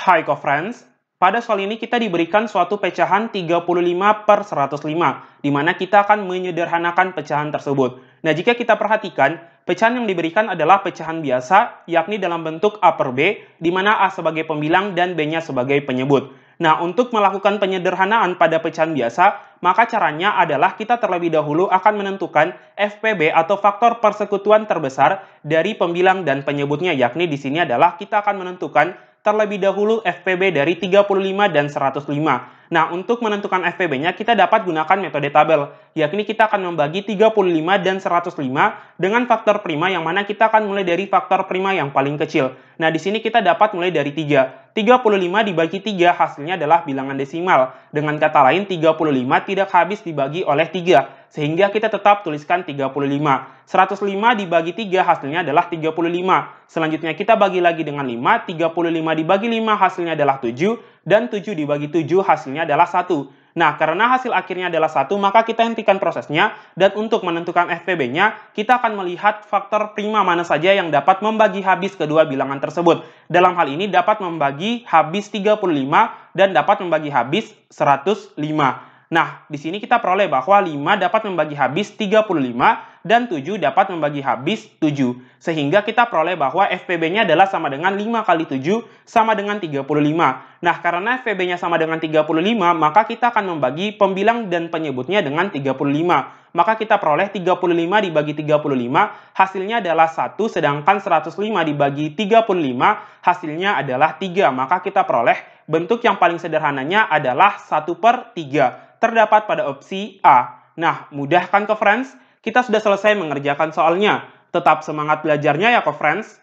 Hai co-friends, pada soal ini kita diberikan suatu pecahan 35 per 105, di mana kita akan menyederhanakan pecahan tersebut. Nah, jika kita perhatikan, pecahan yang diberikan adalah pecahan biasa, yakni dalam bentuk A per B, di mana A sebagai pembilang dan B-nya sebagai penyebut. Nah, untuk melakukan penyederhanaan pada pecahan biasa, maka caranya adalah kita terlebih dahulu akan menentukan FPB atau faktor persekutuan terbesar dari pembilang dan penyebutnya, yakni di sini adalah kita akan menentukan terlebih dahulu FPB dari 35 dan 105. Nah, untuk menentukan FPB-nya kita dapat gunakan metode tabel, yakni kita akan membagi 35 dan 105 dengan faktor prima yang mana kita akan mulai dari faktor prima yang paling kecil. Nah, di sini kita dapat mulai dari 3. 35 dibagi 3 hasilnya adalah bilangan desimal. Dengan kata lain, 35 tidak habis dibagi oleh 3. Sehingga kita tetap tuliskan 35. 105 dibagi 3 hasilnya adalah 35. Selanjutnya kita bagi lagi dengan 5. 35 dibagi 5 hasilnya adalah 7. Dan 7 dibagi 7 hasilnya adalah 1. Nah, karena hasil akhirnya adalah 1 maka kita hentikan prosesnya. Dan untuk menentukan FPB-nya, kita akan melihat faktor prima mana saja yang dapat membagi habis kedua bilangan tersebut. Dalam hal ini dapat membagi habis 35 dan dapat membagi habis 105. Nah, di sini kita peroleh bahwa 5 dapat membagi habis 35 dan 7 dapat membagi habis 7. Sehingga kita peroleh bahwa FPB-nya adalah sama dengan 5 kali 7 sama dengan 35. Nah, karena FPB-nya sama dengan 35, maka kita akan membagi pembilang dan penyebutnya dengan 35. Maka kita peroleh 35 dibagi 35, hasilnya adalah 1, sedangkan 105 dibagi 35, hasilnya adalah 3. Maka kita peroleh bentuk yang paling sederhananya adalah 1 per 3 terdapat pada opsi A. Nah, mudah kan ke friends? Kita sudah selesai mengerjakan soalnya. Tetap semangat belajarnya ya ke friends.